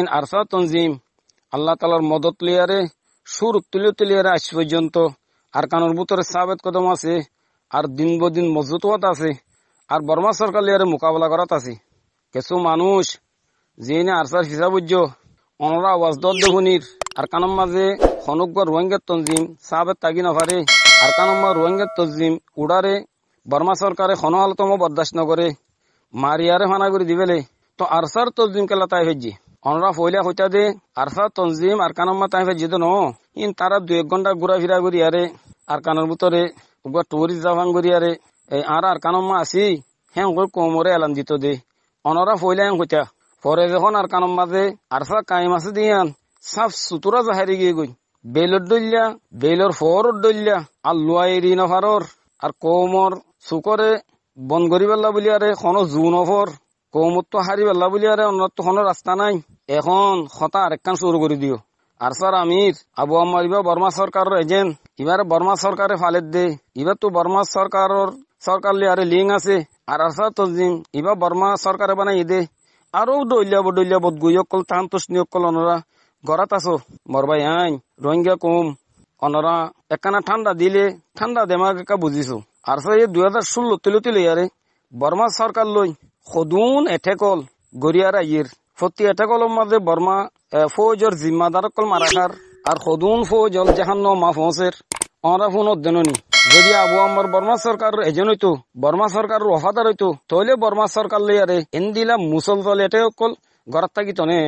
in ARSA তনজিম আল্লাহ তালার মদত লিয়ারে সুর তুলে তুলিয়ারে আজ পর্যন্ত আর কানুর বুতরে সাবেদ কদম আছে আর দিন বদিন মজবুত হওয়াত আছে আর বর্মা সরকার লিয়ারে মোকাবিলা করাত আছে কিছু মানুষ যে নে আরসার হিসাবুজ্য অনরা ওয়াজদর দেহুনির আর কানম মাঝে খনুকর রোহিঙ্গের তঞ্জিম সাবেদ তাগি নফারে আর কানম্মা রোহিঙ্গের তঞ্জিম উড়ারে বর্মা সরকারে আলতম বরদাস্ত নগরে মারিয়ারে ফানা করে দিবেলে তো আরসার তজিম কেলা তাই হয়েছে অনরা ফইলা হইতা দে আরফা তনজিম আর কানম্মা তাইফে যেদ ন ইন তারা দুই এক ঘন্টা ঘুরাফিরা করি আরে আর কানোর ভিতরে উগা টুরিস্ট জাফাং করি আরে এই আর আর কানম্মা আসি হ্যাঁ ওর কোমরে এলান দিত দে অনরা ফইলা হ্যাঁ হইতা পরে যখন আর কানম্মা দে আরফা কাইম আছে দিয়ান সাফ সুতুরা জাহারি গিয়ে গই বেলর দলিয়া বেলর ফর দলিয়া আর লুয়াই ঋণ আর কোমর সুকরে বন করিবেলা বলিয়ারে কোনো জুন অফর কৌমত হারি বেলা বলি আরে অন্য তখনও রাস্তা নাই এখন হতা আরেকখান শুরু করে দিও আর স্যার আমির আবু আমার ইবা বর্মা সরকারের এজেন্ট এবার বর্মা সরকারে ফালের দে এবার তো বর্মা সরকারের সরকার আরে লিং আছে আর আর স্যার তজিম এবার বর্মা সরকারে বানাই দে আরো দলিয়াব দলিয়াব গুই অকল তাহান তসনি অকল অনরা গড়াত আছো মরবাই আইন রোহিঙ্গা কম অনরা একখানা ঠান্ডা দিলে ঠান্ডা দেমাগ একা বুঝিছো আর স্যার এই দুই হাজার ষোলো তিলো তিলো ইয়ারে বর্মা সরকার লই খদুন এঠেকল গরিয়ারা ইয়ের ফতি মাজে মাঝে বর্মা ফৌজর কল মারাকার আর খদুন ফৌজল জাহান্ন মা ফৌসের অনরা ফোনত যদি আবু আমার বর্মা সরকার এজন হইতো বর্মা সরকার ওফাদার হইতো তইলে বর্মা সরকার আৰে এন্দিলা মুসলসল এটে অকল গরাত থাকি তনে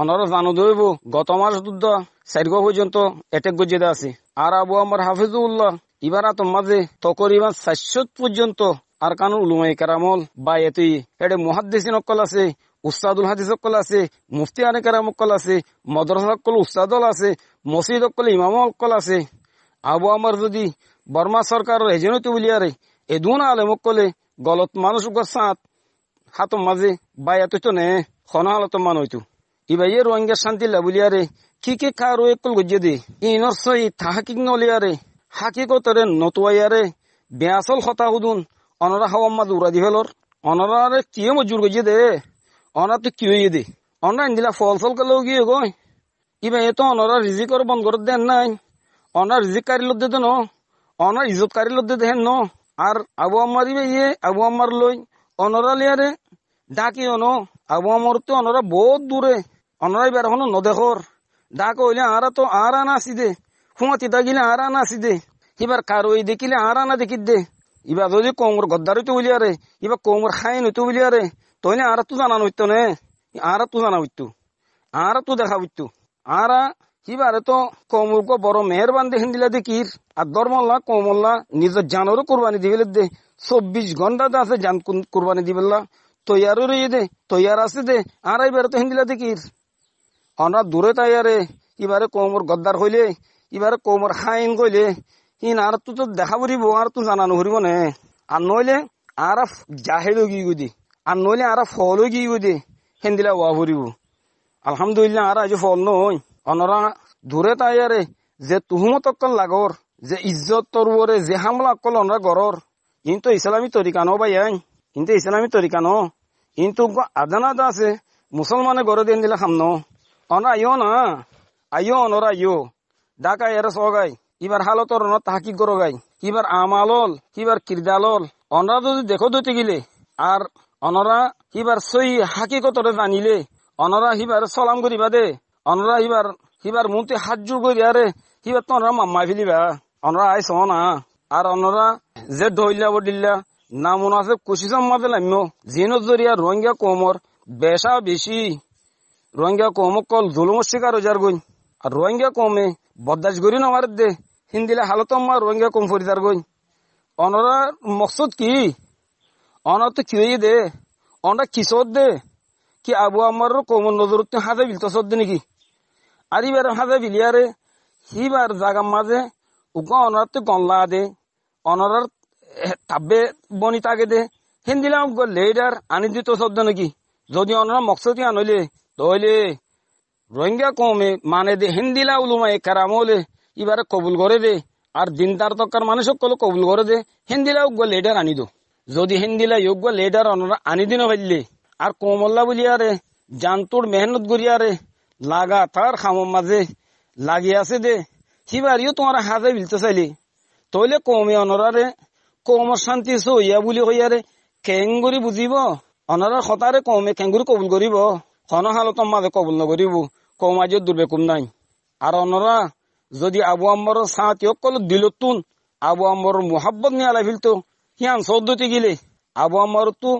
অনৰ জানো দইব গত মাস দুধ চাৰিগ পর্যন্ত এটেক গজেদা আছে আর আবু আমার হাফিজুল্লাহ ইবার তোমার মাঝে তকরিবান সাতশত পর্যন্ত আর কানুন উলুমাই কারামল বা এতই এটা মহাদ্দেশিন অকল আছে উস্তাদুল হাদিস অকল আছে মুফতি আনে কারাম অকল আছে মদরসা অকল উস্তাদল আছে মসজিদ অকল ইমাম অকল আছে আবু আমার যদি বর্মা সরকার এজনতো বলিয়ারে এদুন আলেম অকলে গলত মানুষ সাঁত হাত মাঝে বা এত তো নে খন হালত মান হইতো ইবাইয়ে রোহিঙ্গা শান্তি লাবুলিয়ারে কি কি খা কার একল গজিয়ে দে ইনর সই তাহাকিং নলিয়ারে হাকিকতরে নতুয়াইয়ারে বেয়াসল হতা হুদুন অনরা হাওয়া মা দূরা দি ফেলর অনরারে কিয়ে মজুর গিয়ে দে অনার তো কিয়ে দে অনরা দিলা ফল ফল কালো গিয়ে গো ইবে এ তো অনরা রিজিক আর বন্ধ করে দেন নাই অনার রিজিক কারি লোক দেন অনার ইজত কারি দে দেন ন আর আবু আমার ইবে ইয়ে আবু আমার লই অনরা লিয়ারে ডাকি অন আবু আমার তো অনরা বহুত দূরে অনরা এবার হন নদেখর ডাক হইলে আরা তো আর আনা আসি দে ফুঁয়াতি দাগিলে আর আনা আসি দে এবার কারো দেখিলে আর আনা দেখি দে ইবা যদি কোমর গদ্দার হইতে বলি আরে ইবা কোমর খাইন হইতে বলি আরে তই না আর তো জানা হইতো নে আর তো জানা হইতো আর তো দেখা হইতো আর ইবারে তো গো বড় মেহরবান দেখেন দিলা দেখির আর ধর্মল্লা কোমল্লা নিজের জানরও কোরবানি দিবিলে দে চব্বিশ ঘন্টা আছে জান কোরবানি দিবেলা তৈয়ারও রয়ে দে তৈয়ার আছে দে আর এবারে তো হিন্দিলা দেখির আমরা দূরে তাই আরে ইবারে কৌমর গদ্দার হইলে ইবারে কোমর হাইন কইলে ইন আর তো তো দেখা পড়িব আর তো জানানো পড়িব নে আর নইলে আর জাহেলও গিয়ে গুদি আর নইলে আর ফলও গিয়ে গুদি হেন্দিলা ওয়া পড়িব আলহামদুলিল্লাহ আর আজ ফল নয় অনরা দূরে তাই আরে যে তুহুমত অকল লাগর যে ইজ্জত তরবরে যে হামলা অকল অনরা গরর কিন্তু ইসলামী তরিকা নো ভাই আইন কিন্তু ইসলামী তরিকা ন কিন্তু আদান আদা আছে মুসলমানে গড়ে দিন দিলে খাম ন অনা আইও না আইও অনরা আইও ডাকাই এর সগাই কিবার হালতর রণত হাকি গাই কিবার আমালল কিবার কিরদালল অনরা যদি দেখো দিতে গিলে আর অনরা কিবার সই হাকিকতরে জানিলে অনরা হিবার সলাম করিবা দে অনরা হিবার হিবার মুতে হাত জোর করি রে হিবার মামাই মাম্মা ফেলিবা অনরা আইস না আর অনরা যে ধইলা বডিল্লা না মুনাসেব কুশিসম মাদে লাম্য জিনো জরিয়া রোহিঙ্গা কোমর বেশা বেশি রোহিঙ্গা কোমক কল জুলুম শিকার হয়ে যার আর রোহিঙ্গা কোমে বদাস গরি নামার দে হিন্দীলে হালতো মই ৰোহিংগা কম ফুৰি থাকোঁ অনৰাৰ মকচদ কি অনাৰটো কিয়েই দে অনা কিচত দে কি আবু আমাৰ কম নজৰত সাজে বিল তচত দে নেকি আৰু বাৰু সাজে বিলিয়াৰে সি বাৰ জাগা মাজে উগ্ৰ অনাৰটো গনলা দে অনৰাৰ তাবে বনি তাকে দে সেইদিনা উগ্ৰ আনি দি তচত দে নেকি যদি অনৰা মকচদ আনিলে ধৰিলে ৰোহিংগা কমে মানে দে সেইদিনা ওলোমাই কাৰামলে ইবারে কবুল করে দে আর দিনদার তক্কার মানুষ সকল কবুল করে দে হিন্দিলা উগ্গ লেডার আনি দো যদি হিন্দিলা যোগ্য লেডার আনি দিন ভাইলে আর কোমল্লা বলিয়ারে জানতুর মেহনত লাগা লাগাতার খামর মাঝে লাগি আছে দে সিবারিও তোমার হাজে বিলতে চাইলি তইলে কমে অনরারে কমর শান্তি সইয়া বুলি কইয়ারে কেঙ্গুরি বুঝিব অনারার খতারে কমে কেঙ্গুরি কবুল করিব কন হালতর মাঝে কবুল নকরিব কমাজ দুর্বেকুম নাই আর অনরা যদি আবু আম্মাৰ চাহ কল দিলত তোন আবু আম্মাৰ মহাব্বত নিয়া লাগিলতো সিয়ান চৌদ্দি গিলে আবু আম্মাৰতো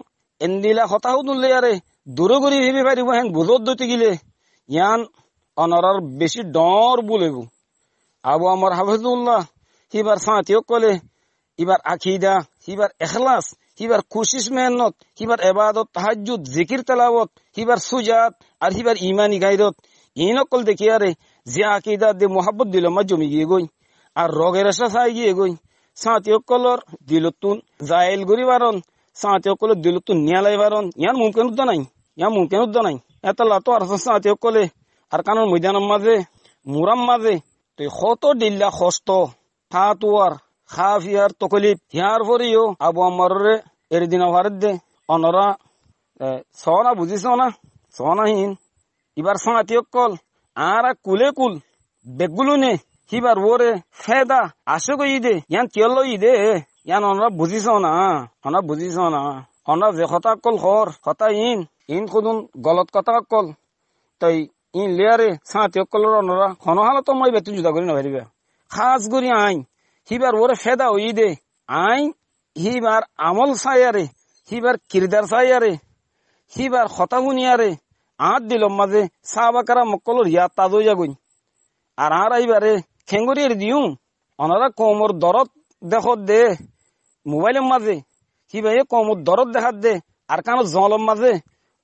এন্দিলা হতাশ নুলে আৰে দূৰে ঘূৰি ভাবি পাৰিব সেন বুজদ্দি গিলে ইয়ান অনৰাৰ বেছি ডৰ বোল এইবোৰ আবু আমাৰ হাফিজুল্লাহ সিবাৰ চাহিয়ক কলে সিবাৰ আখিদা সিবাৰ এখলাচ সিবাৰ খুচিচ মেহনত সিবাৰ এবাদত তাহাজুত জিকিৰ তেলাৱত সিবাৰ চুজাত আৰু সিবাৰ ইমানী গাইদত ইন অকল দেখি আৰে যে আকিদা দে মোহাব্বত দিল মা জমি গিয়ে গই আর রগের আশা সাই গিয়ে গই সাঁতীয় কলর দিলতুন জাইল গরি বারণ সাঁতীয় কলর দিলতুন নিয়ালাই বারণ ইয়ার মুমকেন উদ্দা নাই ইয়া মুমকেন উদ্দা নাই এতলা তো আর সাঁতীয় কলে আর কানোর মৈদানের মাঝে মুরাম মাঝে তুই হত দিল্লা হস্ত ফাতুয়ার খাফ ইয়ার তকলিফ ইয়ার ফরিও আবু আমারে এর দিন ভারত দে অনরা সনা বুঝিস না সনাহীন এবার সনাতীয় কল আর কুলে কুল বেগুলো নে সি সিবার ওরে ফেদা আসুক ইদে ইয়ান কেল ইদে ইয়ান অনরা বুঝিস না অনা বুঝিস না অনরা জেখতা কল হর হতা ইন ইন কোদুন গলত কথা কল তাই ইন লিয়ারে সাঁতি কলর অনরা হনহাল তো মই বেতন জুদা করি না ভাইবে খাস গুরি সি সিবার ওরে ফেদা ওই দে আইন সিবার আমল সাইয়ারে সিবার কিরদার সাইয়ারে সিবার খতা গুনিয়ারে আঁত দিলম মাঝে সাহাবাকারা মক্কলর হিয়া তাজ যাগুন আর আর আইবারে খেঙ্গুরির দিউ অনারা কোমর দরদ দেখত দে মোবাইলের মাঝে কি ভাই কোমর দরদ দেখাত দে আর কানো জলম মাঝে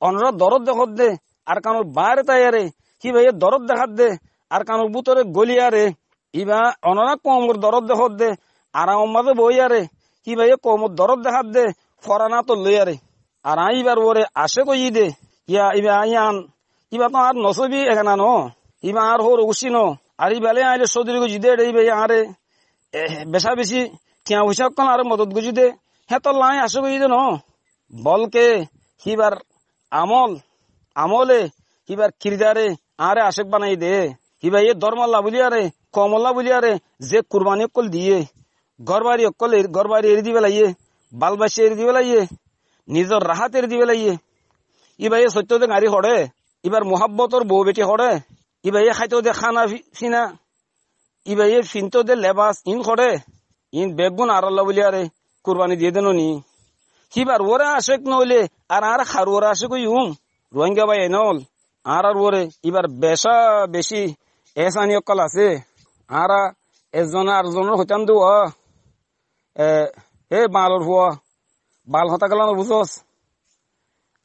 অনারা দরদ দেখত দে আর কানোর বাইরে তাইয়ারে কি ভাই দরদ দেখাত দে আর কানোর বুতরে গলিয়ারে ইবা অনারা কোমর দরদ দেখত দে আর আমার মাঝে বইয়ারে কি ভাই কোমর দরদ দেখাত দে ফরানা তো লইয়ারে আর আইবার ওরে আসে কই দে ইয়া ইবা আইয়ান ইবা তো আর নসবি এখানা নো ইবা আর হোর উসি নো আর ইবালে আইলে সদরি গুজি দে ইবে আরে বেশা বেশি টিয়া হিসাব কন আর মদত গুজি দে হ্যাঁ তো লাই আসো গুজি দে ন বলকে হিবার আমল আমলে হিবার কিরদারে আরে আশেক বানাই দে হিবা ইয়ে ধর্মাল্লা বলিয়া রে কমল্লা বলিয়া রে যে কুরবানি অকল দিয়ে গরবারি অকল গরবারি এর দিবে লাইয়ে বালবাসী এর দিবে লাইয়ে নিজের রাহাত এর দিবে লাইয়ে ইবাইয়ে সত্য দে গাড়ি হরে এবার মহাব্বতর বউ বেটি হরে ইবাইয়ে খাইতো দে খানা ফিনা ইবাইয়ে ফিনতো দে লেবাস ইন হরে ইন বেগুন আর আল্লাহ বলি আরে কুরবানি দিয়ে দেন নি কিবার ওরে আশেক নইলে আর আর খারু ওরা কই ইউম রোহিঙ্গা বাই এনল আর আর ওরে এবার বেশা বেশি এসানি অকল আছে আর এজন আর জনের হতাম দু এ বালর হুয়া বাল হতা গেলাম বুঝস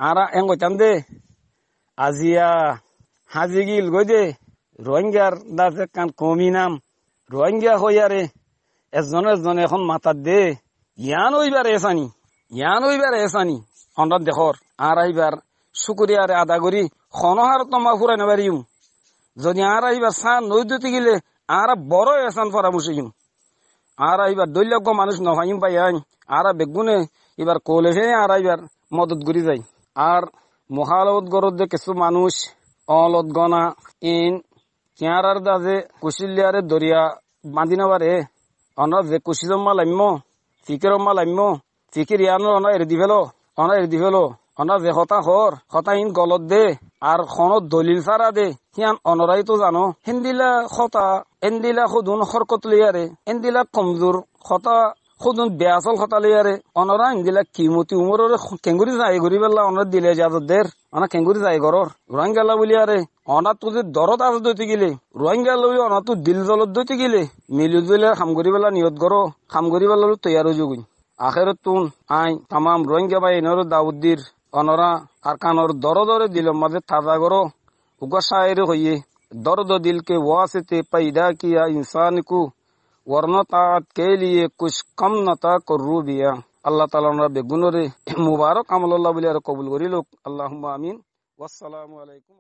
আরা এং কইতাম দে আজিয়া হাজি গিল গই দে রোহিঙ্গার দাস কান কমি নাম রোহিঙ্গা হইয়ারে এজন এজন এখন মাতার দে ইয়ান ওইবার এসানি ইয়ান ওইবার এসানি অন্ডার দেখর আর আইবার শুকুরিয়ারে আদা করি খনহার তোমা ফুরাই নেবারিম যদি আর আইবার সান নৈদ্যুতি গিলে আর বড় এসান ফরামুসিম আর এবার দৈলজ্ঞ মানুষ নহাইম পাই আইন আর বেগুনে এবার কলেজে আর এবার মদত করি যায় আর মহালত গরদে কিছু মানুহ অলত গনা ইন কিয়ারার দাজে কুশিলিয়ারে দরিয়া বাঁধি নাবারে অনা যে কুশি জম্মা লাম্য ফিকের অম্মা লাম্য ফিকির ইয়ানো অনা এর দিবেলো অনা এর দিবেলো অনা যে হতা হর হতা ইন গলত দে আর খনত দলিল সারা দে সিয়ান অনরাই তো জানো হিন্দিলা হতা এন্দিলা সুদুন হরকত লিয়ারে এন্দিলা কমজোর হতা সুধোন বেয়া চল খটালি আৰে অনৰা ইংগিলা কিমতী উমৰৰে কেংগুৰি যায় ঘূৰি পেলা অনৰ দিলে যাদৰ দেৰ অনা কেংগুৰি যায় ঘৰৰ ৰোহিংগালা বুলি আৰে অনাত তুমি দৰত আজ দৈ থাকিলে ৰোহিংগালা বুলি অনাটো দিল জলত দৈ থাকিলে মিলি জুলে খাম ঘূৰি পেলা নিয়ত ঘৰ খাম ঘূৰি তৈয়াৰ হৈ যোগুই আখেৰত তোন আই তামাম ৰোহিংগা বাই এনৰ দাউদ্দিৰ অনৰা আৰ কাণৰ দৰ দৰে দিলৰ মাজে থাজা ঘৰ উগা চাইৰে হৈয়ে দৰ দিলকে ৱ আছে তে পাই ইদা কিয়া ইনচানকো वरना तात লিয়ে কুছ कुछ कम नता करू আল্লাহ তালা বেগুনরে মুবারক আমল আল্লাহ বলে আর কবুল করিল আল্লাহ আমিন ওয়াসালামু আলাইকুম